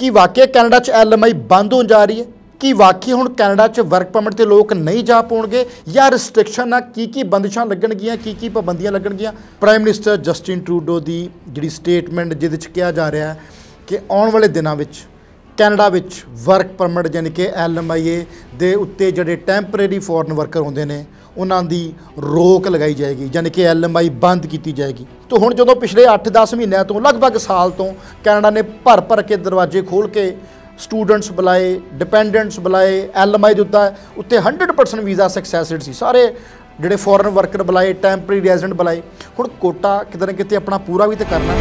ਕੀ ਵਾਕਿਆ ਕੈਨੇਡਾ 'ਚ ਐਲਐਮਆਈ ਬੰਦ ਹੋਣ ਜਾ ਰਹੀ ਹੈ ਕੀ ਵਾਕਿਆ ਹੁਣ ਕੈਨੇਡਾ 'ਚ ਵਰਕ ਪਰਮਿਟ ਤੇ ਲੋਕ ਨਹੀਂ ਜਾ ਪਾਉਣਗੇ ਜਾਂ ਰੈਸਟ੍ਰਿਕਸ਼ਨ ਆ ਕੀ ਕੀ ਬੰਦਿਸ਼ਾਂ ਲੱਗਣਗੀਆਂ ਕੀ ਕੀ ਪਾਬੰਦੀਆਂ ਲੱਗਣਗੀਆਂ ਪ੍ਰਾਈਮ ਮਿਨਿਸਟਰ ਜਸਟਿਨ ਟਰੂਡੋ ਦੀ ਜਿਹੜੀ ਸਟੇਟਮੈਂਟ ਜਿਹਦੇ 'ਚ ਕਿਹਾ ਜਾ ਰਿਹਾ ਹੈ ਕਿ ਆਉਣ ਵਾਲੇ ਦਿਨਾਂ ਵਿੱਚ ਕੈਨੇਡਾ ਵਿੱਚ ਵਰਕ ਪਰਮਿਟ ਯਾਨੀ ਕਿ ਐਲਐਮਆਈਏ ਦੇ ਉੱਤੇ ਜਿਹੜੇ ਟੈਂਪਰੇਰੀ ਫੋਰਨ ਵਰਕਰ ਹੁੰਦੇ ਨੇ ਉਹਨਾਂ ਦੀ ਰੋਕ ਲਗਾਈ ਜਾਏਗੀ ਯਾਨੀ ਕਿ ਐਲਐਮਆਈ ਬੰਦ ਕੀਤੀ ਜਾਏਗੀ ਤੋਂ ਹੁਣ ਜਦੋਂ ਪਿਛਲੇ 8-10 ਮਹੀਨਿਆਂ ਤੋਂ ਲਗਭਗ ਸਾਲ ਤੋਂ ਕੈਨੇਡਾ ਨੇ ਭਰ ਭਰ ਕੇ ਦਰਵਾਜ਼ੇ ਖੋਲ ਕੇ ਸਟੂਡੈਂਟਸ ਬੁਲਾਏ ਡਿਪੈਂਡੈਂਟਸ ਬੁਲਾਏ ਐਲਐਮਆਈ ਦਿੱਤਾ ਉੱਤੇ 100% ਵੀਜ਼ਾ ਸਕਸੈਸਡ ਸੀ ਸਾਰੇ ਜਿਹੜੇ ਫੋਰਨ ਵਰਕਰ ਬੁਲਾਏ ਟੈਂਪਰੇਰੀ ਰੈਜ਼ੀਡੈਂਟ ਬੁਲਾਏ ਹੁਣ ਕੋਟਾ ਕਿਤੇ ਨਾ ਕਿਤੇ ਆਪਣਾ ਪੂਰਾ ਵੀ ਤੇ ਕਰਨਾ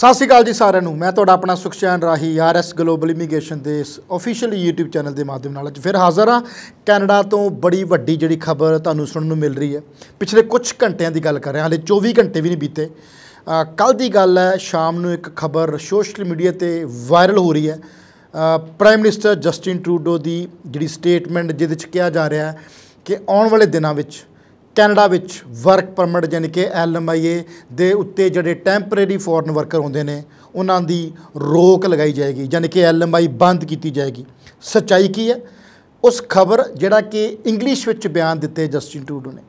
ਸਤਿ ਸ਼੍ਰੀ ਅਕਾਲ ਜੀ ਸਾਰਿਆਂ ਨੂੰ ਮੈਂ ਤੁਹਾਡਾ ਆਪਣਾ ਸੁਖਚੈਨ ਰਾਹੀ ਆਰਐਸ ਗਲੋਬਲ ਇਮੀਗ੍ਰੇਸ਼ਨ ਦੇ ਇਸ ਅਫੀਸ਼ੀਅਲ YouTube ਚੈਨਲ ਦੇ ਮਾਧਿਅਮ ਨਾਲ ਅੱਜ ਫਿਰ ਹਾਜ਼ਰ ਆ ਕੈਨੇਡਾ ਤੋਂ ਬੜੀ ਵੱਡੀ ਜਿਹੜੀ ਖਬਰ ਤੁਹਾਨੂੰ ਸੁਣਨ ਨੂੰ ਮਿਲ ਰਹੀ ਹੈ ਪਿਛਲੇ ਕੁਝ ਘੰਟਿਆਂ ਦੀ ਗੱਲ ਕਰ ਰਹੇ ਹਾਂ ਹਲੇ 24 ਘੰਟੇ ਵੀ ਨਹੀਂ ਬੀਤੇ ਕੱਲ ਦੀ ਗੱਲ ਹੈ ਸ਼ਾਮ ਨੂੰ ਇੱਕ ਖਬਰ ਸੋਸ਼ਲ ਮੀਡੀਆ ਤੇ ਵਾਇਰਲ ਹੋ ਰਹੀ ਹੈ ਪ੍ਰਾਈਮ ਮਿਨਿਸਟਰ ਜਸਟਿਨ ਟਰੂਡੋ ਦੀ ਜਿਹੜੀ ਸਟੇਟਮੈਂਟ ਜਿਹਦੇ ਵਿੱਚ ਕਿਹਾ ਜਾ ਰਿਹਾ ਹੈ ਕਿ ਆਉਣ ਵਾਲੇ ਦਿਨਾਂ ਵਿੱਚ ਕੈਨੇਡਾ ਵਿੱਚ ਵਰਕ ਪਰਮਿਟ ਜਾਨੀ ਕਿ ਐਲਐਮਆਈਏ ਦੇ ਉੱਤੇ ਜਿਹੜੇ ਟੈਂਪਰੇਰੀ ਫੋਰਨ ਵਰਕਰ ਹੁੰਦੇ ਨੇ ਉਹਨਾਂ ਦੀ ਰੋਕ ਲਗਾਈ ਜਾਏਗੀ ਜਾਨੀ ਕਿ ਐਲਐਮਆਈ ਬੰਦ ਕੀਤੀ ਜਾਏਗੀ ਸੱਚਾਈ ਕੀ ਹੈ ਉਸ ਖਬਰ ਜਿਹੜਾ ਕਿ ਇੰਗਲਿਸ਼ ਵਿੱਚ ਬਿਆਨ ਦਿੱਤੇ ਜਸਟਿਨ ਟੂਡੋ ਨੇ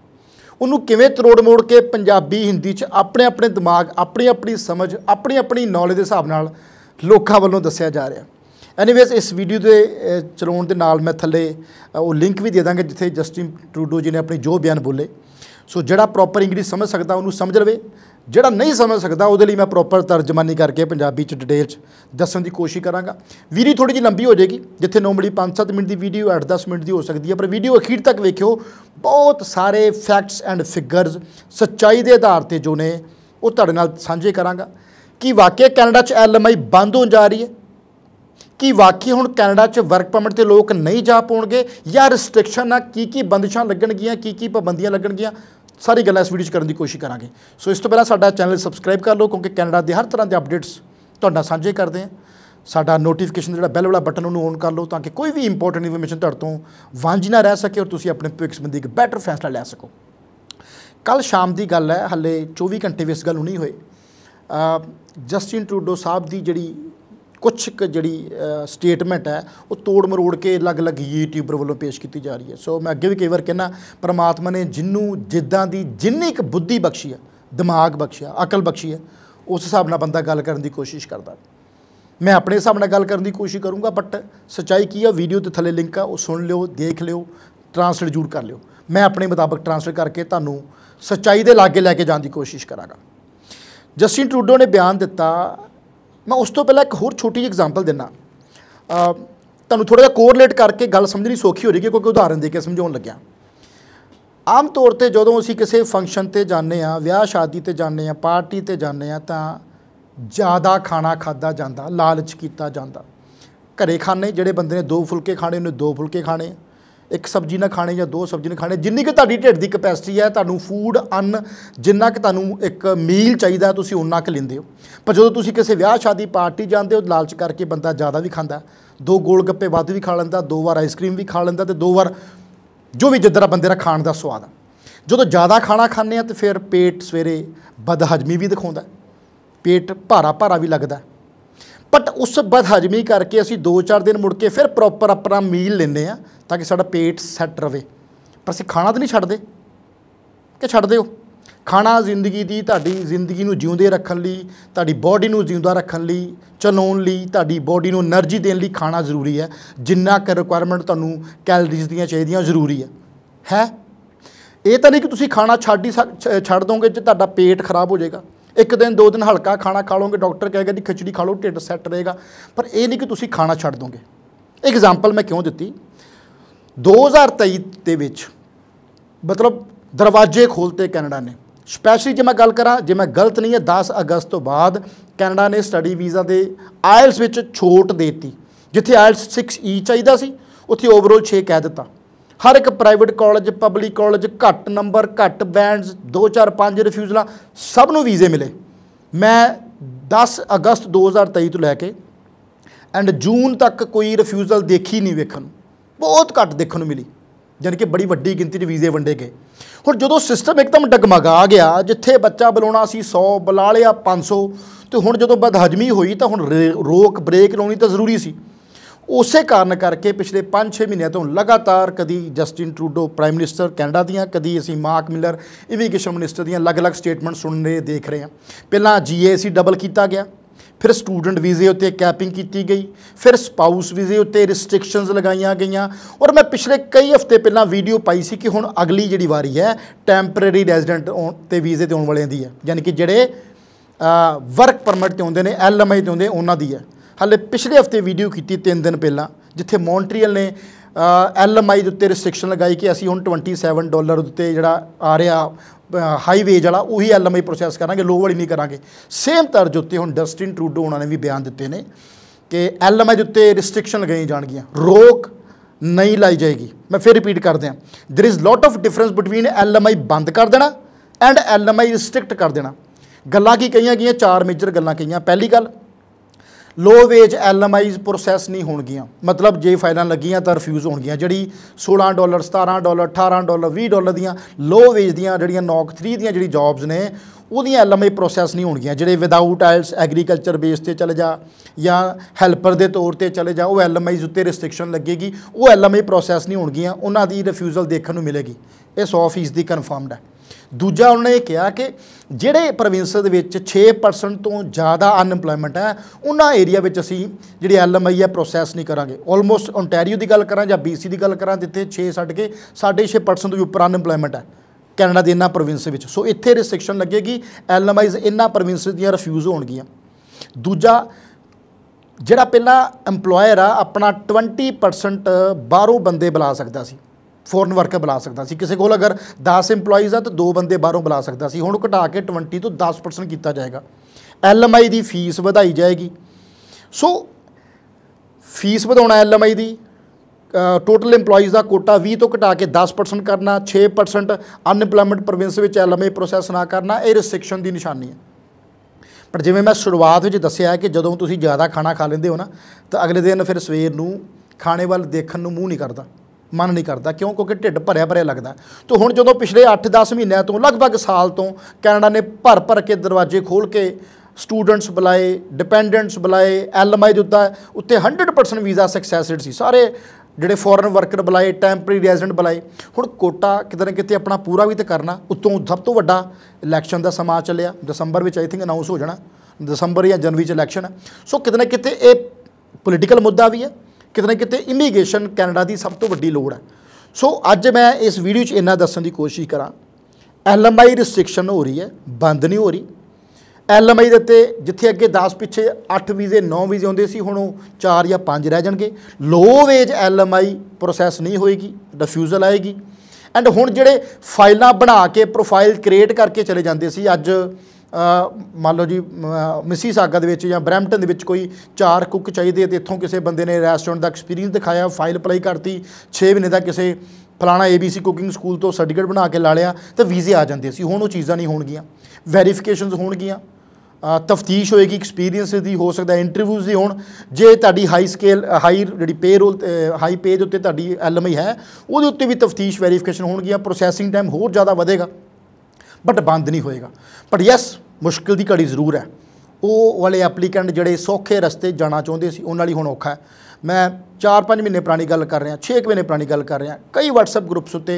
ਉਹਨੂੰ ਕਿਵੇਂ ਤਰੋੜ ਮੋੜ ਕੇ ਪੰਜਾਬੀ ਹਿੰਦੀ 'ਚ ਆਪਣੇ ਆਪਣੇ ਦਿਮਾਗ ਆਪਣੀ ਆਪਣੀ ਸਮਝ ਆਪਣੀ ਆਪਣੀ ਨੌਲੇਜ ਦੇ ਹਿਸਾਬ ਨਾਲ ਲੋਕਾਂ ਵੱਲੋਂ ਦੱਸਿਆ ਜਾ ਰਿਹਾ ਐਨੀਵੇਸ ਇਸ ਵੀਡੀਓ ਦੇ ਚਲਾਉਣ ਦੇ ਨਾਲ ਮੈਂ ਥੱਲੇ ਉਹ ਲਿੰਕ ਵੀ ਦੇ ਦਾਂਗਾ ਜਿੱਥੇ ਜਸਟਿਨ ਟਰੂਡੋ ਜੀ ਨੇ ਆਪਣੀ ਜੋ ਬਿਆਨ ਬੋਲੇ ਸੋ ਜਿਹੜਾ ਪ੍ਰੋਪਰ ਇੰਗਲਿਸ਼ ਸਮਝ ਸਕਦਾ ਉਹਨੂੰ ਸਮਝ ਲਵੇ ਜਿਹੜਾ ਨਹੀਂ ਸਮਝ ਸਕਦਾ ਉਹਦੇ ਲਈ ਮੈਂ ਪ੍ਰੋਪਰ ਤਰਜਮਾਨੀ ਕਰਕੇ ਪੰਜਾਬੀ ਚ ਡਿਟੇਲ ਚ ਦੱਸਣ ਦੀ ਕੋਸ਼ਿਸ਼ ਕਰਾਂਗਾ ਵੀਡੀਓ ਥੋੜੀ ਜਿਹੀ ਲੰਬੀ ਹੋ ਜਾਏਗੀ ਜਿੱਥੇ ਨੋਮਲੀ 5-7 ਮਿੰਟ ਦੀ ਵੀਡੀਓ 8-10 ਮਿੰਟ ਦੀ ਹੋ ਸਕਦੀ ਹੈ ਪਰ ਵੀਡੀਓ ਅਖੀਰ ਤੱਕ ਵੇਖਿਓ ਬਹੁਤ ਸਾਰੇ ਫੈਕਟਸ ਐਂਡ ਫਿਗਰਸ ਸੱਚਾਈ ਦੇ ਆਧਾਰ ਤੇ ਜੋ ਨੇ ਉਹ ਤੁਹਾਡੇ ਨਾਲ ਸਾਂਝੇ ਕਰਾਂਗਾ ਕਿ ਵਾਕਿਆ ਕੈਨੇਡਾ ਚ ਐਲਐਮਆਈ ਬੰਦ ਹੋਣ ਜਾ ਰਹੀ ਹੈ ਕੀ ਵਾਕਈ ਹੁਣ ਕੈਨੇਡਾ 'ਚ ਵਰਕ ਪਰਮਿਟ ਤੇ ਲੋਕ ਨਹੀਂ ਜਾ ਪਾਉਣਗੇ ਜਾਂ ਰਿਸਟ੍ਰਿਕਸ਼ਨ ਆ ਕੀ ਕੀ ਬੰਦਿਸ਼ਾਂ ਲੱਗਣਗੀਆਂ ਕੀ ਕੀ ਪਾਬੰਦੀਆਂ ਲੱਗਣਗੀਆਂ ਸਾਰੀ ਗੱਲਾਂ ਇਸ ਵੀਡੀਓ 'ਚ ਕਰਨ ਦੀ ਕੋਸ਼ਿਸ਼ ਕਰਾਂਗੇ ਸੋ ਇਸ ਤੋਂ ਪਹਿਲਾਂ ਸਾਡਾ ਚੈਨਲ ਸਬਸਕ੍ਰਾਈਬ ਕਰ ਲਓ ਕਿਉਂਕਿ ਕੈਨੇਡਾ ਦੇ ਹਰ ਤਰ੍ਹਾਂ ਦੇ ਅਪਡੇਟਸ ਤੁਹਾਡਾ ਸਾਂਝੇ ਕਰਦੇ ਆਂ ਸਾਡਾ ਨੋਟੀਫਿਕੇਸ਼ਨ ਜਿਹੜਾ ਬੈਲ ਵਾਲਾ ਬਟਨ ਉਹਨੂੰ ਔਨ ਕਰ ਲਓ ਤਾਂ ਕਿ ਕੋਈ ਵੀ ਇੰਪੋਰਟੈਂਟ ਇਨਫੋਰਮੇਸ਼ਨ ਤੁਹਾਡੇ ਤੋਂ ਵਾਂਝੀ ਨਾ ਰਹਿ ਸਕੇ ਔਰ ਤੁਸੀਂ ਆਪਣੇ ਭਵਿੱਖ ਸੰਬੰਧੀ ਇੱਕ ਬੈਟਰ ਫੈਸਲਾ ਲੈ ਸਕੋ ਕੱਲ ਸ਼ਾਮ ਦੀ ਗੱਲ ਹੈ ਹੱਲੇ 24 ਘੰਟੇ ਵੀ ਇਸ ਗੱਲ ਨੂੰ ਨਹੀਂ ਹੋਏ ਜਸਟਿਨ ਟਰੂਡੋ ਸਾਹਿਬ ਦੀ ਜਿਹੜੀ ਕੁਝ ਇੱਕ ਜਿਹੜੀ ਸਟੇਟਮੈਂਟ ਹੈ ਉਹ ਤੋੜ ਮਰੋੜ ਕੇ ਅਲੱਗ-ਅਲੱਗ ਯੂਟਿਊਬਰ ਵੱਲੋਂ ਪੇਸ਼ ਕੀਤੀ ਜਾ ਰਹੀ ਹੈ ਸੋ ਮੈਂ ਅੱਗੇ ਵੀ ਕਈ ਵਾਰ ਕਹਿੰਨਾ ਪਰਮਾਤਮਾ ਨੇ ਜਿੰਨੂੰ ਜਿੱਦਾਂ ਦੀ ਜਿੰਨੀ ਇੱਕ ਬੁੱਧੀ ਬਖਸ਼ੀ ਹੈ ਦਿਮਾਗ ਬਖਸ਼ਿਆ ਅਕਲ ਬਖਸ਼ੀ ਹੈ ਉਸ ਹਿਸਾਬ ਨਾਲ ਬੰਦਾ ਗੱਲ ਕਰਨ ਦੀ ਕੋਸ਼ਿਸ਼ ਕਰਦਾ ਮੈਂ ਆਪਣੇ ਹਿਸਾਬ ਨਾਲ ਗੱਲ ਕਰਨ ਦੀ ਕੋਸ਼ਿਸ਼ ਕਰੂੰਗਾ ਬਟ ਸਚਾਈ ਕੀ ਹੈ ਵੀਡੀਓ ਤੇ ਥੱਲੇ ਲਿੰਕ ਆ ਉਹ ਸੁਣ ਲਿਓ ਦੇਖ ਲਿਓ ਟ੍ਰਾਂਸਲੇਟ ਜੂਰ ਕਰ ਲਿਓ ਮੈਂ ਆਪਣੇ ਮੁਤਾਬਕ ਟ੍ਰਾਂਸਲੇਟ ਕਰਕੇ ਤੁਹਾਨੂੰ ਸਚਾਈ ਦੇ ਲਾਗੇ ਲੈ ਕੇ ਜਾਣ ਦੀ ਕੋਸ਼ਿਸ਼ ਕਰਾਂਗਾ ਜਸਟਿਨ ਟਰੂਡੋ ਨੇ ਬਿਆਨ ਦਿੱਤਾ ਮੈਂ ਉਸ ਤੋਂ ਪਹਿਲਾਂ ਇੱਕ ਹੋਰ ਛੋਟੀ ਜਿਹੀ ਐਗਜ਼ਾਮਪਲ ਦਿੰਨਾ ਤੁਹਾਨੂੰ ਥੋੜਾ ਜਿਹਾ ਕੋਰਲੇਟ ਕਰਕੇ ਗੱਲ ਸਮਝਣੀ ਸੌਖੀ ਹੋ ਜੇਗੀ ਕਿਉਂਕਿ ਉਦਾਹਰਨ ਦੇ ਕੇ ਸਮਝਾਉਣ ਲੱਗਿਆ ਆਮ ਤੌਰ ਤੇ ਜਦੋਂ ਅਸੀਂ ਕਿਸੇ ਫੰਕਸ਼ਨ ਤੇ ਜਾਂਦੇ ਆ ਵਿਆਹ ਸ਼ਾਦੀ ਤੇ ਜਾਂਦੇ ਆ ਪਾਰਟੀ ਤੇ ਜਾਂਦੇ ਆ ਤਾਂ ਜ਼ਿਆਦਾ ਖਾਣਾ ਖਾਦਾ ਜਾਂਦਾ ਲਾਲਚ ਕੀਤਾ ਜਾਂਦਾ ਘਰੇ ਖਾਣੇ ਜਿਹੜੇ ਬੰਦੇ ਨੇ ਦੋ ਫੁਲਕੇ ਖਾਣੇ ਉਹਨੇ ਦੋ ਫੁਲਕੇ ਖਾਣੇ ਇੱਕ ਸਬਜ਼ੀ ਨਾ ਖਾਣੇ ਜਾਂ ਦੋ ਸਬਜ਼ੀ ਨਾ ਖਾਣੇ ਜਿੰਨੀ ਕਿ ਤੁਹਾਡੀ ਢਿੱਡ ਦੀ ਕਪੈਸਿਟੀ ਹੈ ਤੁਹਾਨੂੰ ਫੂਡ ਅਨ ਜਿੰਨਾ ਕਿ ਤੁਹਾਨੂੰ ਇੱਕ ਮੀਲ ਚਾਹੀਦਾ ਤੁਸੀਂ ਉਨਾ ਕਿ ਲੈਂਦੇ ਹੋ ਪਰ ਜਦੋਂ ਤੁਸੀਂ ਕਿਸੇ ਵਿਆਹ ਸ਼ਾਦੀ ਪਾਰਟੀ ਜਾਂਦੇ ਹੋ ਲਾਲਚ ਕਰਕੇ ਬੰਦਾ ਜ਼ਿਆਦਾ ਵੀ ਖਾਂਦਾ ਦੋ ਗੋਲ ਗੱਪੇ ਵੱਧ ਵੀ ਖਾ ਲੈਂਦਾ ਦੋ ਵਾਰ ਆਈਸਕ੍ਰੀਮ ਵੀ ਖਾ ਲੈਂਦਾ ਤੇ ਦੋ ਵਾਰ ਜੋ ਵੀ ਜਿੱਦਾਂ ਬੰਦੇ ਦਾ ਖਾਣ ਦਾ ਸਵਾਦ ਜਦੋਂ ਜ਼ਿਆਦਾ ਖਾਣਾ ਖਾਂਦੇ ਆ ਤੇ ਫਿਰ ਪੇਟ ਸਵੇਰੇ ਬਦਹਜਮੀ ਵੀ ਦਿਖਾਉਂਦਾ ਪੇਟ ਭਾਰਾ ਭਾਰਾ ਵੀ ਲੱਗਦਾ ਬਟ ਉਸ ਹਜਮੀ ਕਰਕੇ ਅਸੀਂ 2-4 ਦਿਨ ਮੁੜ ਕੇ ਫਿਰ ਪ੍ਰੋਪਰ ਆਪਣਾ ਮੀਲ ਲੈਂਦੇ ਆ ਤਾਂ ਕਿ ਸਾਡਾ ਪੇਟ ਸੈੱਟ ਰਵੇ ਪਰ ਅਸੀਂ ਖਾਣਾ ਤਾਂ ਨਹੀਂ ਛੱਡਦੇ ਕਿ ਛੱਡਦੇ ਹੋ ਖਾਣਾ ਜ਼ਿੰਦਗੀ ਦੀ ਤੁਹਾਡੀ ਜ਼ਿੰਦਗੀ ਨੂੰ ਜਿਉਂਦੇ ਰੱਖਣ ਲਈ ਤੁਹਾਡੀ ਬਾਡੀ ਨੂੰ ਜਿਉਂਦਾ ਰੱਖਣ ਲਈ ਚਲਾਉਣ ਲਈ ਤੁਹਾਡੀ ਬਾਡੀ ਨੂੰ એનર્ਜੀ ਦੇਣ ਲਈ ਖਾਣਾ ਜ਼ਰੂਰੀ ਹੈ ਜਿੰਨਾ ਕਿ ਰਿਕੁਆਇਰਮੈਂਟ ਤੁਹਾਨੂੰ ਕੈਲਰੀਜ਼ ਦੀਆਂ ਚਾਹੀਦੀਆਂ ਜ਼ਰੂਰੀ ਹੈ ਹੈ ਇਹ ਤਾਂ ਨਹੀਂ ਕਿ ਤੁਸੀਂ ਖਾਣਾ ਛੱਡ ਹੀ ਛੱਡ ਦੋਗੇ ਜੇ ਤੁਹਾਡਾ ਪੇਟ ਖਰਾਬ ਹੋ ਜਾਏਗਾ ਇੱਕ ਦਿਨ ਦੋ ਦਿਨ ਹਲਕਾ ਖਾਣਾ ਖਾ ਲੋਗੇ ਡਾਕਟਰ ਕਹੇਗਾ ਦੀ ਖਿਚੜੀ ਖਾ ਲੋ ਢਿੱਡ ਸੈੱਟ ਰਹੇਗਾ ਪਰ ਇਹ ਨਹੀਂ ਕਿ ਤੁਸੀਂ ਖਾਣਾ ਛੱਡ ਦੋਗੇ ਐਗਜ਼ਾਮਪਲ ਮੈਂ ਕਿਉਂ ਦਿੱਤੀ 2023 ਦੇ ਵਿੱਚ ਮਤਲਬ ਦਰਵਾਜ਼ੇ ਖੋਲਤੇ ਕੈਨੇਡਾ ਨੇ ਸਪੈਸ਼ਲੀ ਜੇ ਮੈਂ ਗੱਲ ਕਰਾਂ ਜੇ ਮੈਂ ਗਲਤ ਨਹੀਂ ਹੈ 10 ਅਗਸਤ ਤੋਂ ਬਾਅਦ ਕੈਨੇਡਾ ਨੇ ਸਟੱਡੀ ਵੀਜ਼ਾ ਦੇ ਆਇਲਸ ਵਿੱਚ ਛੋਟ ਦੇਤੀ ਜਿੱਥੇ ਆਇਲਸ 6 ਈ e ਚਾਹੀਦਾ ਸੀ ਉੱਥੇ ਓਵਰਆਲ 6 ਕਹਿ ਦਿੱਤਾ ਹਰ ਇੱਕ ਪ੍ਰਾਈਵੇਟ ਕਾਲਜ ਪਬਲਿਕ ਕਾਲਜ ਘੱਟ ਨੰਬਰ ਘੱਟ ਬੈਂਡਸ 2 4 5 ਰਿਫਿਊਜ਼ਲਾਂ ਸਭ ਨੂੰ ਵੀਜ਼ੇ ਮਿਲੇ ਮੈਂ 10 ਅਗਸਤ 2023 ਤੋਂ ਲੈ ਕੇ ਐਂਡ ਜੂਨ ਤੱਕ ਕੋਈ ਰਿਫਿਊਜ਼ਲ ਦੇਖੀ ਨਹੀਂ ਵੇਖਣ ਨੂੰ ਬਹੁਤ ਘੱਟ ਦੇਖਣ ਨੂੰ ਮਿਲੀ ਯਾਨੀ ਕਿ ਬੜੀ ਵੱਡੀ ਗਿਣਤੀ 'ਚ ਵੀਜ਼ੇ ਵੰਡੇ ਗਏ ਹੁਣ ਜਦੋਂ ਸਿਸਟਮ ਇੱਕਦਮ ਡਗਮਗਾ ਗਿਆ ਜਿੱਥੇ ਬੱਚਾ ਬੁਲਾਉਣਾ ਸੀ 100 ਬੁਲਾ ਲਿਆ 500 ਤੇ ਹੁਣ ਜਦੋਂ ਬਦਹਜਮੀ ਹੋਈ ਤਾਂ ਹੁਣ ਰੋਕ ਬ੍ਰੇਕ ਲਾਉਣੀ ਤਾਂ ਜ਼ਰੂਰੀ ਸੀ ਉਸੇ ਕਾਰਨ ਕਰਕੇ ਪਿਛਲੇ 5-6 ਮਹੀਨਿਆਂ ਤੋਂ ਲਗਾਤਾਰ ਕਦੀ Justin Trudeau prime minister Canada ਦੀਆਂ ਕਦੀ ਅਸੀਂ ਮਾਰਕ ਮਿਲਰ ਇਮੀਗ੍ਰੇਸ਼ਨ ਮਿਨਿਸਟਰ ਦੀਆਂ ਅਲੱਗ-ਅਲੱਗ ਸਟੇਟਮੈਂਟ ਸੁਣ ਰਹੇ ਦੇਖ ਰਹੇ ਹਾਂ ਪਹਿਲਾਂ ਜੀਏਸੀ ਡਬਲ ਕੀਤਾ ਗਿਆ ਫਿਰ ਸਟੂਡੈਂਟ ਵੀਜ਼ੇ ਉੱਤੇ ਕੈਪਿੰਗ ਕੀਤੀ ਗਈ ਫਿਰ ਸਪਾਊਸ ਵੀਜ਼ੇ ਉੱਤੇ ਰੈਸਟ੍ਰਿਕਸ਼ਨਸ ਲਗਾਈਆਂ ਗਈਆਂ ਔਰ ਮੈਂ ਪਿਛਲੇ ਕਈ ਹਫ਼ਤੇ ਪਹਿਲਾਂ ਵੀਡੀਓ ਪਾਈ ਸੀ ਕਿ ਹੁਣ ਅਗਲੀ ਜਿਹੜੀ ਵਾਰੀ ਹੈ ਟੈਂਪਰੇਰੀ ਰੈਜ਼ੀਡੈਂਟ ਤੇ ਵੀਜ਼ੇ ਤੇ ਆਉਣ ਵਾਲਿਆਂ ਦੀ ਹੈ ਯਾਨੀ ਕਿ ਜਿਹੜੇ ਵਰਕ ਪਰਮਿਟ ਤੇ ਹੁੰਦੇ ਨੇ ਐਲਐਮਆਈ ਤੇ ਹੁੰਦੇ ਉਹਨਾਂ ਦੀ ਹੈ ਹਾਲੇ ਪਿਛਲੇ ਹਫਤੇ ਵੀਡੀਓ ਕੀਤੀ 3 ਦਿਨ ਪਹਿਲਾਂ ਜਿੱਥੇ ਮੌਂਟਰੀਅਲ ਨੇ ਐਲਐਮਆਈ ਦੇ ਉੱਤੇ ਰੈਸਟ੍ਰਿਕਸ਼ਨ ਲਗਾਈ ਕਿ ਅਸੀਂ ਹੁਣ 27 ਡਾਲਰ ਉੱਤੇ ਜਿਹੜਾ ਆ ਰਿਹਾ ਹਾਈ ਵੇਜ ਵਾਲਾ ਉਹੀ ਐਲਐਮਆਈ ਪ੍ਰੋਸੈਸ ਕਰਾਂਗੇ ਲੋ ਵਾਲੀ ਨਹੀਂ ਕਰਾਂਗੇ ਸੇਮ ਤਰਜ ਉੱਤੇ ਹੁਣ ਡਸਟਿਨ ਟਰੂਡੋ ਉਹਨਾਂ ਨੇ ਵੀ ਬਿਆਨ ਦਿੱਤੇ ਨੇ ਕਿ ਐਲਐਮਆਈ ਦੇ ਉੱਤੇ ਰੈਸਟ੍ਰਿਕਸ਼ਨ ਲਗਾਈ ਜਾਣਗੀਆਂ ਰੋਕ ਨਹੀਂ ਲਾਈ ਜਾਏਗੀ ਮੈਂ ਫਿਰ ਰਿਪੀਟ ਕਰਦੇ ਹਾਂ there is lot of difference between LMI ਬੰਦ ਕਰ ਦੇਣਾ ਐਂਡ ਐਲਐਮਆਈ ਰੈਸਟ੍ਰਿਕਟ ਕਰ ਦੇਣਾ ਗੱਲਾਂ ਕੀ ਕਹੀਆਂ ਗਈਆਂ ਚਾਰ ਮੇਜਰ ਗੱਲਾਂ ਕਹੀਆਂ ਪਹਿਲੀ ਗੱਲ ਲੋ ਵੇਜ ਐਲਐਮਆਈਜ਼ ਪ੍ਰੋਸੈਸ ਨਹੀਂ ਹੋਣਗੀਆਂ ਮਤਲਬ ਜੇ ਫਾਈਲਾਂ ਲੱਗੀਆਂ ਤਾਂ ਰਿਫਿਊਜ਼ ਹੋਣਗੀਆਂ ਜਿਹੜੀ 16 ਡਾਲਰ 17 ਡਾਲਰ 18 ਡਾਲਰ 20 ਡਾਲਰ ਦੀਆਂ ਲੋ ਵੇਜ ਦੀਆਂ ਜਿਹੜੀਆਂ ਨੌਕ 3 ਦੀਆਂ ਜਿਹੜੀ ਜੌਬਸ ਨੇ ਉਹਦੀਆਂ ਐਲਐਮਆਈ ਪ੍ਰੋਸੈਸ ਨਹੀਂ ਹੋਣਗੀਆਂ ਜਿਹੜੇ ਵਿਦਆਊਟ ਆਇਲਸ ਐਗਰੀਕਲਚਰ ਬੇਸ ਤੇ ਚਲੇ ਜਾ ਜਾਂ ਹੈਲਪਰ ਦੇ ਤੌਰ ਤੇ ਚਲੇ ਜਾ ਉਹ ਐਲਐਮਆਈਜ਼ ਉੱਤੇ ਰੈਸਟ੍ਰਿਕਸ਼ਨ ਲੱਗੇਗੀ ਉਹ ਐਲਐਮਆਈ ਪ੍ਰੋਸੈਸ ਨਹੀਂ ਹੋਣਗੀਆਂ ਉਹਨਾਂ ਦੀ ਰਿਫਿਊਜ਼ਲ ਦੇਖਣ ਨੂੰ ਮਿਲੇਗੀ ਇਹ 100% ਦੀ ਕਨਫਰਮਡ ਹੈ ਦੂਜਾ ਉਹਨਾਂ ਨੇ ਕਿਹਾ ਕਿ ਜਿਹੜੇ ਪ੍ਰੋਵਿੰਸ ਦੇ ਵਿੱਚ 6% ਤੋਂ ਜ਼ਿਆਦਾ ਅਨਪਲੋਇਮੈਂਟ ਹੈ ਉਹਨਾਂ ਏਰੀਆ ਵਿੱਚ ਅਸੀਂ ਜਿਹੜੇ ਐਲਐਮਆਈ ਹੈ ਪ੍ਰੋਸੈਸ ਨਹੀਂ ਕਰਾਂਗੇ ਆਲਮੋਸਟ ਓਨਟਾਰੀਓ ਦੀ ਗੱਲ ਕਰਾਂ ਜਾਂ ਬੀਸੀ ਦੀ ਗੱਲ ਕਰਾਂ ਜਿੱਥੇ 6 ਛੱਡ ਕੇ 6.5% ਤੋਂ ਵੀ ਉੱਪਰ ਅਨਪਲੋਇਮੈਂਟ ਹੈ ਕੈਨੇਡਾ ਦੇ ਇਹਨਾਂ ਪ੍ਰੋਵਿੰਸ ਵਿੱਚ ਸੋ ਇੱਥੇ ਰੈਸਟ੍ਰਿਕਸ਼ਨ ਲੱਗੇਗੀ ਐਲਐਮਆਈਜ਼ ਇਹਨਾਂ ਪ੍ਰੋਵਿੰਸ ਦੀਆਂ ਰਿਫਿਊਜ਼ ਹੋਣਗੀਆਂ ਦੂਜਾ ਜਿਹੜਾ ਪਹਿਲਾਂ EMPLOYER ਆ ਆਪਣਾ 20% ਬਾਹਰੋਂ ਬੰਦੇ ਬੁਲਾ ਸਕਦਾ ਸੀ ਫੋਰਨ ਵਰਕਰ ਬੁਲਾ ਸਕਦਾ ਸੀ ਕਿਸੇ ਕੋਲ ਅਗਰ 10 EMPLOYEES ਆ ਤਾਂ ਦੋ ਬੰਦੇ ਬਾਹਰੋਂ ਬੁਲਾ ਸਕਦਾ ਸੀ ਹੁਣ ਘਟਾ ਕੇ 20 ਤੋਂ 10% ਕੀਤਾ ਜਾਏਗਾ LMI ਦੀ ਫੀਸ ਵਧਾਈ ਜਾਏਗੀ ਸੋ ਫੀਸ ਵਧਾਉਣਾ LMI ਦੀ ਟੋਟਲ EMPLOYEES ਦਾ ਕੋਟਾ 20 ਤੋਂ ਘਟਾ ਕੇ 10% ਕਰਨਾ 6% ਅਨਪਲਾਈਮੈਂਟ ਪ੍ਰੋਵਿੰਸ ਵਿੱਚ LMI ਪ੍ਰੋਸੈਸ ਨਾ ਕਰਨਾ ਇਹ ਰੈਸਟ੍ਰਿਕਸ਼ਨ ਦੀ ਨਿਸ਼ਾਨੀ ਹੈ ਪਰ ਜਿਵੇਂ ਮੈਂ ਸ਼ੁਰੂਆਤ ਵਿੱਚ ਦੱਸਿਆ ਹੈ ਕਿ ਜਦੋਂ ਤੁਸੀਂ ਜ਼ਿਆਦਾ ਖਾਣਾ ਖਾ ਲੈਂਦੇ ਹੋ ਨਾ ਤਾਂ ਅਗਲੇ ਦਿਨ ਫਿਰ ਸਵੇਰ ਨੂੰ ਖਾਣੇ ਵੱਲ ਦੇਖਣ ਨੂੰ ਮੂੰਹ ਨਹੀਂ ਕਰਦਾ ਮਨ ਨਹੀਂ ਕਰਦਾ ਕਿਉਂ ਕਿਉਂਕਿ ਢਿੱਡ ਭਰਿਆ ਭਰਿਆ ਲੱਗਦਾ ਤੇ ਹੁਣ ਜਦੋਂ ਪਿਛਲੇ 8-10 ਮਹੀਨਿਆਂ ਤੋਂ ਲਗਭਗ ਸਾਲ ਤੋਂ ਕੈਨੇਡਾ ਨੇ ਭਰ ਭਰ ਕੇ ਦਰਵਾਜ਼ੇ ਖੋਲ ਕੇ ਸਟੂਡੈਂਟਸ ਬੁਲਾਏ ਡਿਪੈਂਡੈਂਟਸ ਬੁਲਾਏ ਐਲਐਮਆਈ ਦਿੱਤਾ ਉੱਤੇ 100% ਵੀਜ਼ਾ ਸਕਸੈਸਡ ਸੀ ਸਾਰੇ ਜਿਹੜੇ ਫੋਰਨ ਵਰਕਰ ਬੁਲਾਏ ਟੈਂਪਰੇਰੀ ਰੈਜ਼ੀਡੈਂਟ ਬੁਲਾਏ ਹੁਣ ਕੋਟਾ ਕਿਤੇ ਨਾ ਕਿਤੇ ਆਪਣਾ ਪੂਰਾ ਵੀ ਤੇ ਕਰਨਾ ਉਤੋਂ ਸਭ ਤੋਂ ਵੱਡਾ ਇਲੈਕਸ਼ਨ ਦਾ ਸਮਾਂ ਚੱਲਿਆ ਦਸੰਬਰ ਵਿੱਚ ਆਈ ਥਿੰਕ ਅਨਾਉਂਸ ਹੋ ਜਾਣਾ ਦਸੰਬਰ ਜਾਂ ਜਨਵਰੀ ਚ ਇਲੈਕਸ਼ਨ ਸੋ ਕਿਤੇ ਨਾ ਕਿਤੇ ਇਹ ਪੋਲੀਟੀਕਲ ਮੁੱਦਾ ਵੀ ਹੈ ਕਿਤੇ ਨਾ ਕਿਤੇ ਇਮੀਗ੍ਰੇਸ਼ਨ ਕੈਨੇਡਾ ਦੀ ਸਭ ਤੋਂ ਵੱਡੀ ਲੋੜ ਹੈ ਸੋ ਅੱਜ ਮੈਂ ਇਸ ਵੀਡੀਓ 'ਚ ਇੰਨਾ ਦੱਸਣ ਦੀ ਕੋਸ਼ਿਸ਼ ਕਰਾਂ ਐਲਐਮਆਈ ਰਿਸਟ੍ਰਿਕਸ਼ਨ ਹੋ ਰਹੀ ਹੈ ਬੰਦ ਨਹੀਂ ਹੋ ਰਹੀ ਐਲਐਮਆਈ ਦੇ ਉੱਤੇ ਜਿੱਥੇ ਅੱਗੇ 10 ਪਿੱਛੇ 8 ਵੀਜ਼ੇ 9 ਵੀਜ਼ੇ ਹੁੰਦੇ ਸੀ ਹੁਣ ਉਹ 4 ਜਾਂ 5 ਰਹਿ ਜਾਣਗੇ ਲੋ ਵੇਜ ਐਲਐਮਆਈ ਪ੍ਰੋਸੈਸ ਨਹੀਂ ਹੋਏਗੀ ਰਿਫਿਊਜ਼ਲ ਆਏਗੀ ਐਂਡ ਹੁਣ ਜਿਹੜੇ ਫਾਈਲਾਂ ਬਣਾ ਕੇ ਪ੍ਰੋਫਾਈਲ ਕ੍ਰੀਏਟ ਕਰਕੇ ਚਲੇ ਜਾਂਦੇ ਸੀ ਅੱਜ ਮੰਨ ਲਓ ਜੀ ਮਿਸੀ ਸਾਗਾ ਦੇ ਵਿੱਚ ਜਾਂ ਬ੍ਰੈਂਪਟਨ ਦੇ ਵਿੱਚ ਕੋਈ ਚਾਰ ਕੁੱਕ ਚਾਹੀਦੇ ਤੇ ਇੱਥੋਂ ਕਿਸੇ ਬੰਦੇ ਨੇ ਰੈਸਟੋਰੈਂਟ ਦਾ ਐਕਸਪੀਰੀਅੰਸ ਦਿਖਾਇਆ ਫਾਈਲ ਅਪਲਾਈ ਕਰਤੀ 6 ਮਹੀਨੇ ਦਾ ਕਿਸੇ ਫਲਾਣਾ ABC ਕੁਕਿੰਗ ਸਕੂਲ ਤੋਂ ਸਰਟੀਫਿਕੇਟ ਬਣਾ ਕੇ ਲਾ ਲਿਆ ਤੇ ਵੀਜ਼ੇ ਆ ਜਾਂਦੇ ਸੀ ਹੁਣ ਉਹ ਚੀਜ਼ਾਂ ਨਹੀਂ ਹੋਣਗੀਆਂ ਵੈਰੀਫਿਕੇਸ਼ਨਸ ਹੋਣਗੀਆਂ ਤਫਤੀਸ਼ ਹੋਏਗੀ ਐਕਸਪੀਰੀਅੰਸ ਦੀ ਹੋ ਸਕਦਾ ਇੰਟਰਵਿਊਜ਼ ਦੀ ਹੋਣ ਜੇ ਤੁਹਾਡੀ ਹਾਈ ਸਕੇਲ ਹਾਈ ਜਿਹੜੀ ਪੇ ਰੋਲ ਹਾਈ ਪੇਜ ਉੱਤੇ ਤੁਹਾਡੀ ਐਲਐਮਆਈ ਹੈ ਉਹਦੇ ਉੱਤੇ ਵੀ ਤਫਤੀਸ਼ ਵੈਰੀਫਿਕੇਸ਼ਨ ਹੋਣਗੀਆਂ ਪ੍ਰੋਸੈਸਿੰਗ ਟਾਈਮ ਹੋਰ ਜ਼ਿਆਦਾ ਵਧੇਗਾ ਬਟ ਬੰਦ ਨਹੀਂ ਹੋਏਗਾ ਬਟ ਯੈਸ ਮੁਸ਼ਕਿਲ ਦੀ ਘੜੀ ਜ਼ਰੂਰ ਹੈ ਉਹ ਵਾਲੇ ਐਪਲੀਕੈਂਟ ਜਿਹੜੇ ਸੌਖੇ ਰਸਤੇ ਜਾਣਾ ਚਾਹੁੰਦੇ ਸੀ ਉਹਨਾਂ ਲਈ ਹੁਣ ਔਖਾ ਹੈ ਮੈਂ 4-5 ਮਹੀਨੇ ਪੁਰਾਣੀ ਗੱਲ ਕਰ ਰਿਹਾ 6 ਮਹੀਨੇ ਪੁਰਾਣੀ ਗੱਲ ਕਰ ਰਿਹਾ ਕਈ WhatsApp ਗਰੁੱਪਸ ਉੱਤੇ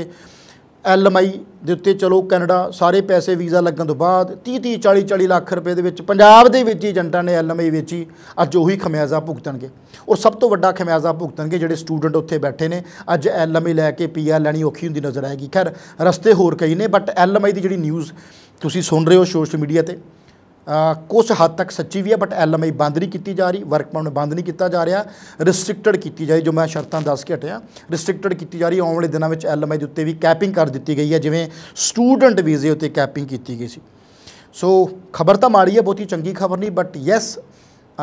ਐਲਐਮਆਈ ਦੇ ਉੱਤੇ ਚਲੋ ਕੈਨੇਡਾ ਸਾਰੇ ਪੈਸੇ ਵੀਜ਼ਾ ਲੱਗਣ ਤੋਂ ਬਾਅਦ 30 30 40 40 ਲੱਖ ਰੁਪਏ ਦੇ ਵਿੱਚ ਪੰਜਾਬ ਦੇ ਵਿੱਚ ਹੀ ਏਜੰਟਾਂ ਨੇ ਐਲਐਮਆਈ ਵੇਚੀ ਅੱਜ ਉਹੀ ਖਮਿਆਜ਼ਾ ਭੁਗਤਣਗੇ ਔਰ ਸਭ ਤੋਂ ਵੱਡਾ ਖਮਿਆਜ਼ਾ ਭੁਗਤਣਗੇ ਜਿਹੜੇ ਸਟੂਡੈਂਟ ਉੱਥੇ ਬੈਠੇ ਨੇ ਅੱਜ ਐਲਐਮਆਈ ਲੈ ਕੇ ਪੀਆਰ ਲੈਣੀ ਔਖੀ ਹੁੰਦੀ ਨਜ਼ਰ ਆਏਗੀ ਖੈਰ ਰਸਤੇ ਹੋਰ ਕਈ ਨੇ ਬਟ ਐਲਐਮਆਈ ਦੀ ਜਿਹੜੀ ਨਿਊਜ਼ ਤੁਸੀਂ ਸੁਣ ਰਹੇ ਹੋ ਸੋਸ਼ਲ ਮੀਡੀਆ ਤੇ ਕੁਝ ਹੱਦ ਤੱਕ ਸੱਚੀ ਵੀ ਹੈ ਬਟ ਐਲਐਮਆਈ ਬੰਦ ਨਹੀਂ ਕੀਤੀ ਜਾ ਰਹੀ ਵਰਕ ਪਰਮਿਟ ਬੰਦ ਨਹੀਂ ਕੀਤਾ ਜਾ ਰਿਹਾ ਰਿਸਟ੍ਰਿਕਟਡ ਕੀਤੀ ਜਾਈ ਜੋ ਮੈਂ ਸ਼ਰਤਾਂ ਦੱਸ ਕੇ ਹਟਿਆ ਰਿਸਟ੍ਰਿਕਟਡ ਕੀਤੀ ਜਾ ਰਹੀ ਆਉਣ ਵਾਲੇ ਦਿਨਾਂ ਵਿੱਚ ਐਲਐਮਆਈ ਦੇ ਉੱਤੇ ਵੀ ਕੈਪਿੰਗ ਕਰ ਦਿੱਤੀ ਗਈ ਹੈ ਜਿਵੇਂ ਸਟੂਡੈਂਟ ਵੀਜ਼ੇ ਉੱਤੇ ਕੈਪਿੰਗ ਕੀਤੀ ਗਈ ਸੀ ਸੋ ਖਬਰ ਤਾਂ ਮਾੜੀ ਹੈ ਬਹੁਤੀ ਚੰਗੀ ਖਬਰ ਨਹੀਂ ਬਟ ਯੈਸ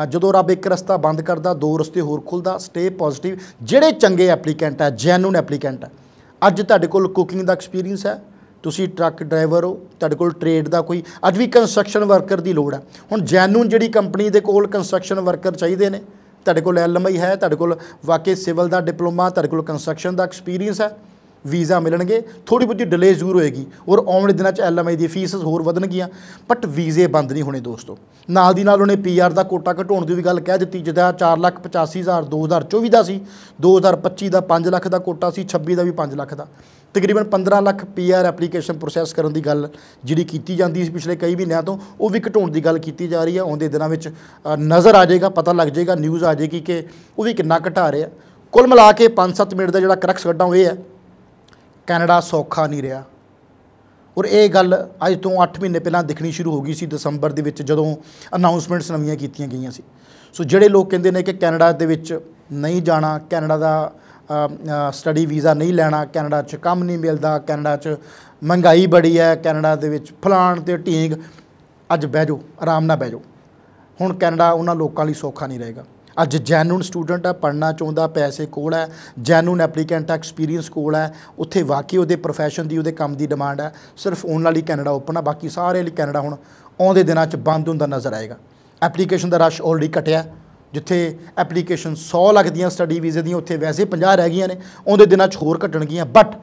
ਜਦੋਂ ਰੱਬ ਇੱਕ ਰਸਤਾ ਬੰਦ ਕਰਦਾ ਦੋ ਰਸਤੇ ਹੋਰ ਖੁੱਲਦਾ ਸਟੇ ਪੋਜ਼ਿਟਿਵ ਜਿਹੜੇ ਚੰਗੇ ਐਪਲੀਕੈਂਟ ਹੈ ਜੈਨੂਨ ਐਪਲੀਕੈਂਟ ਹੈ ਅੱਜ ਤੁਹਾਡੇ ਕੋਲ ਕੁਕਿੰਗ ਦਾ ਐਕਸਪੀਰੀਅੰਸ ਹੈ ਤੁਸੀਂ ਟਰੱਕ ਡਰਾਈਵਰ ਹੋ ਤੁਹਾਡੇ ਕੋਲ ਟ੍ਰੇਡ ਦਾ ਕੋਈ ਅੱਜ ਵੀ ਕੰਸਟਰਕਸ਼ਨ ਵਰਕਰ ਦੀ ਲੋੜ ਹੈ ਹੁਣ ਜੈਨੂਨ ਜਿਹੜੀ ਕੰਪਨੀ ਦੇ ਕੋਲ ਕੰਸਟਰਕਸ਼ਨ ਵਰਕਰ ਚਾਹੀਦੇ ਨੇ ਤੁਹਾਡੇ ਕੋਲ ਐਲਐਮਆਈ ਹੈ ਤੁਹਾਡੇ ਕੋਲ ਵਾਕਈ ਸਿਵਲ ਦਾ ਡਿਪਲੋਮਾ ਤੁਹਾਡੇ ਕੋਲ ਕੰਸਟਰਕਸ਼ਨ ਦਾ ਐਕਸਪੀਰੀਅੰਸ ਹੈ ਵੀਜ਼ਾ ਮਿਲਣਗੇ ਥੋੜੀ ਬੁੱਧੀ ਡਿਲੇ ਜ਼ਰੂਰ ਹੋਏਗੀ ਔਰ ਆਉਣ ਵਾਲੇ ਦਿਨਾਂ 'ਚ ਐਲਐਮਆਈ ਦੀ ਫੀਸਸ ਹੋਰ ਵਧਣਗੀਆਂ ਬਟ ਵੀਜ਼ੇ ਬੰਦ ਨਹੀਂ ਹੋਣੇ ਦੋਸਤੋ ਨਾਲ ਦੀ ਨਾਲ ਉਹਨੇ ਪੀਆਰ ਦਾ ਕੋਟਾ ਘਟਾਉਣ ਦੀ ਵੀ ਗੱਲ ਕਹਿ ਦਿੱਤੀ ਜਿਹਦਾ 485000 2024 ਦਾ ਸੀ 2025 ਦਾ 5 ਲੱਖ ਦਾ ਕੋਟਾ ਸੀ 26 ਦਾ ਵੀ 5 ਲੱਖ ਦਾ ਤਕਰੀਬਨ 15 ਲੱਖ ਪੀਆਰ ਐਪਲੀਕੇਸ਼ਨ ਪ੍ਰੋਸੈਸ ਕਰਨ ਦੀ ਗੱਲ ਜਿਹੜੀ ਕੀਤੀ ਜਾਂਦੀ ਸੀ ਪਿਛਲੇ ਕਈ ਮਹੀਨਿਆਂ ਤੋਂ ਉਹ ਵੀ ਘਟਾਉਣ ਦੀ ਗੱਲ ਕੀਤੀ ਜਾ ਰਹੀ ਹੈ ਆਉਂਦੇ ਦਿਨਾਂ ਵਿੱਚ ਨਜ਼ਰ ਆ ਜਾਏਗਾ ਪਤਾ ਲੱਗ ਜਾਏਗਾ ਨਿਊਜ਼ ਆ ਜਾਏਗੀ ਕਿ ਉਹ ਵੀ ਕਿੰਨਾ ਘਟਾ ਰਿਹਾ ਕੁੱਲ ਮਿਲਾ ਕੇ 5-7 ਮਿੰਟ ਦਾ ਜਿਹੜਾ ਕਰਕਸ ਉਹ ਇਹ ਹੈ ਕੈਨੇਡਾ ਸੌਖਾ ਨਹੀਂ ਰਿਹਾ ਔਰ ਇਹ ਗੱਲ ਅੱਜ ਤੋਂ 8 ਮਹੀਨੇ ਪਹਿਲਾਂ ਦਿਖਣੀ ਸ਼ੁਰੂ ਹੋ ਗਈ ਸੀ ਦਸੰਬਰ ਦੇ ਵਿੱਚ ਜਦੋਂ ਅਨਾਉਂਸਮੈਂਟਸ ਨਵੀਆਂ ਕੀਤੀਆਂ ਗਈਆਂ ਸੀ ਸੋ ਜਿਹੜੇ ਲੋਕ ਕਹਿੰਦੇ ਨੇ ਕਿ ਕੈਨੇਡਾ ਦੇ ਵਿੱਚ ਨਹੀਂ ਜਾਣਾ ਕੈਨੇਡਾ ਦਾ ਸਟੱਡੀ ਵੀਜ਼ਾ ਨਹੀਂ ਲੈਣਾ ਕੈਨੇਡਾ 'ਚ ਕੰਮ ਨਹੀਂ ਮਿਲਦਾ ਕੈਨੇਡਾ 'ਚ ਮਹਿੰਗਾਈ ਬੜੀ ਹੈ ਕੈਨੇਡਾ ਦੇ ਵਿੱਚ ਫਲਾਣ ਤੇ ਢੀਂਗ ਅੱਜ ਬਹਿ ਜਾਓ ਆਰਾਮ ਨਾਲ ਬਹਿ ਜਾਓ ਹੁਣ ਕੈਨੇਡਾ ਉਹਨਾਂ ਲੋਕਾਂ ਲਈ ਸੌਖਾ ਨਹੀਂ ਰਹੇਗਾ ਅੱਜ ਜੈਨੂਨ ਸਟੂਡੈਂਟ ਆ ਪੜਨਾ ਚਾਹੁੰਦਾ ਪੈਸੇ ਕੋਲ ਹੈ ਜੈਨੂਨ ਐਪਲੀਕੈਂਟ ਆ ਐਕਸਪੀਰੀਅੰਸ ਕੋਲ ਹੈ ਉੱਥੇ ਵਾਕਈ ਉਹਦੇ ਪ੍ਰੋਫੈਸ਼ਨ ਦੀ ਉਹਦੇ ਕੰਮ ਦੀ ਡਿਮਾਂਡ ਹੈ ਸਿਰਫ ਉਹਨਾਂ ਲਈ ਕੈਨੇਡਾ ਓਪਨ ਆ ਬਾਕੀ ਸਾਰੇ ਲਈ ਕੈਨੇਡਾ ਹੁਣ ਆਉਂਦੇ ਦਿਨਾਂ 'ਚ ਬੰਦ ਹੁੰਦਾ ਨਜ਼ਰ ਆਏਗਾ ਐਪਲੀਕੇਸ਼ਨ ਦਾ ਰਸ਼ ਆਲਰੇਡੀ ਘਟਿਆ ਜਿੱਥੇ ਐਪਲੀਕੇਸ਼ਨ 100 ਲੱਗਦੀਆਂ ਸਟੱਡੀ ਵੀਜ਼ੇ ਦੀਆਂ ਉੱਥੇ ਵੈਸੇ 50 ਰਹਿ ਗਈਆਂ ਨੇ ਆਉਂਦੇ ਦਿਨਾਂ 'ਚ ਹੋਰ ਘਟਣਗੀਆਂ ਬਟ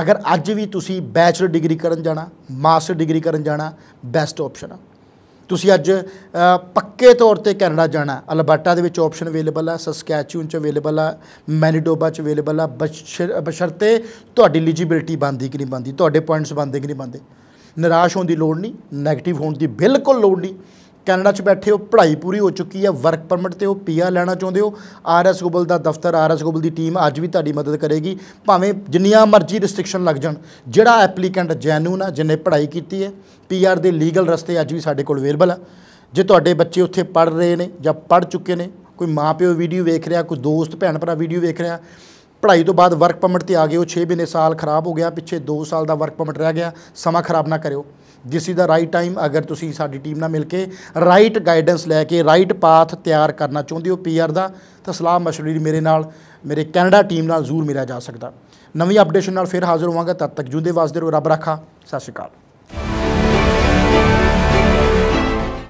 ਅਗਰ ਅੱਜ ਵੀ ਤੁਸੀਂ ਬੈਚਲਰ ਡਿਗਰੀ ਕਰਨ ਜਾਣਾ ਮਾਸਟਰ ਡਿਗਰੀ ਕਰਨ ਜਾਣਾ ਬੈਸਟ ਆਪਸ਼ਨ ਆ ਤੁਸੀਂ ਅੱਜ ਪੱਕੇ ਤੌਰ ਤੇ ਕੈਨੇਡਾ ਜਾਣਾ ਅਲਬਰਟਾ ਦੇ ਵਿੱਚ ਆਪਸ਼ਨ ਅਵੇਲੇਬਲ ਆ ਸਸਕੈਚੂਨ ਚ ਅਵੇਲੇਬਲ ਆ ਮੈਨੀਟੋਬਾ ਚ ਅਵੇਲੇਬਲ ਆ ਬਸ਼ਰਤੇ ਤੁਹਾਡੀ ਐਲੀਜੀਬਿਲਟੀ ਬੰਦੀ ਕਿ ਨਹੀਂ ਬੰਦੀ ਤੁਹਾਡੇ ਪੁਆਇੰਟਸ ਬੰਦੇ ਕਿ ਨਹੀਂ ਬੰਦੇ ਨਿਰਾਸ਼ ਹੋਣ ਦੀ ਲੋੜ ਨਹੀਂ 네ਗੇਟਿਵ ਹੋਣ ਦੀ ਬਿਲਕੁਲ ਲੋੜ ਨਹੀਂ ਕੈਨੇਡਾ 'ਚ ਬੈਠੇ ਹੋ ਪੜ੍ਹਾਈ ਪੂਰੀ ਹੋ ਚੁੱਕੀ ਹੈ ਵਰਕ ਪਰਮਿਟ ਤੇ ਉਹ ਪੀਆਰ ਲੈਣਾ ਚਾਹੁੰਦੇ ਹੋ ਆਰਐਸ ਗੋਬਲ ਦਾ ਦਫ਼ਤਰ ਆਰਐਸ ਗੋਬਲ ਦੀ ਟੀਮ ਅੱਜ ਵੀ ਤੁਹਾਡੀ ਮਦਦ ਕਰੇਗੀ ਭਾਵੇਂ ਜਿੰਨੀਆਂ ਮਰਜ਼ੀ ਰਿਸਟ੍ਰਿਕਸ਼ਨ ਲੱਗ ਜਾਣ ਜਿਹੜਾ ਐਪਲੀਕੈਂਟ ਜੈਨੂਨ ਆ ਜਿਨੇ ਪੜ੍ਹਾਈ ਕੀਤੀ ਹੈ ਪੀਆਰ ਦੇ ਲੀਗਲ ਰਸਤੇ ਅੱਜ ਵੀ ਸਾਡੇ ਕੋਲ ਅਵੇਲੇਬਲ ਆ ਜੇ ਤੁਹਾਡੇ ਬੱਚੇ ਉੱਥੇ ਪੜ੍ਹ ਰਹੇ ਨੇ ਜਾਂ ਪੜ੍ਹ ਚੁੱਕੇ ਨੇ ਕੋਈ ਮਾਪਿਓ ਵੀਡੀਓ ਵੇਖ ਰਿਹਾ ਕੋਈ ਦੋਸਤ ਭੈਣ ਭਰਾ ਵੀਡੀਓ ਵੇਖ ਰਿਹਾ ਪੜ੍ਹਾਈ ਤੋਂ ਬਾਅਦ ਵਰਕ ਪਰਮਿਟ ਤੇ ਆ ਗਏ ਉਹ 6 ਮਹੀਨੇ ਸਾਲ ਖਰਾਬ ਹੋ ਗਿਆ ਪਿੱਛੇ 2 ਸਾਲ ਦਾ ਵਰਕ ਪਰਮਿਟ ਰਹਿ ਗਿਆ ਸਮਾਂ ਖਰਾਬ ਨਾ ਕਰਿਓ this is the right time ਅਗਰ ਤੁਸੀਂ ਸਾਡੀ ਟੀਮ ਨਾਲ ਮਿਲ ਕੇ ਰਾਈਟ ਗਾਈਡੈਂਸ ਲੈ ਕੇ ਰਾਈਟ ਪਾਥ ਤਿਆਰ ਕਰਨਾ ਚਾਹੁੰਦੇ ਹੋ ਪੀਆਰ ਦਾ ਤਾਂ ਸਲਾਹ ਮਸ਼ਵਰੀ ਮੇਰੇ ਨਾਲ ਮੇਰੇ ਕੈਨੇਡਾ ਟੀਮ ਨਾਲ ਜ਼ਰੂਰ ਮਿਲਿਆ ਜਾ ਸਕਦਾ ਨਵੀਂ ਅਪਡੇਸ਼ਨ ਨਾਲ ਫਿਰ ਹਾਜ਼ਰ ਹੋਵਾਂਗਾ ਤਦ ਤੱਕ ਜੁੰਦੇ ਵਾਸਦੇ ਰੱਬ ਰੱਖਾ ਸਤਿ ਸ਼੍ਰੀ ਅਕਾਲ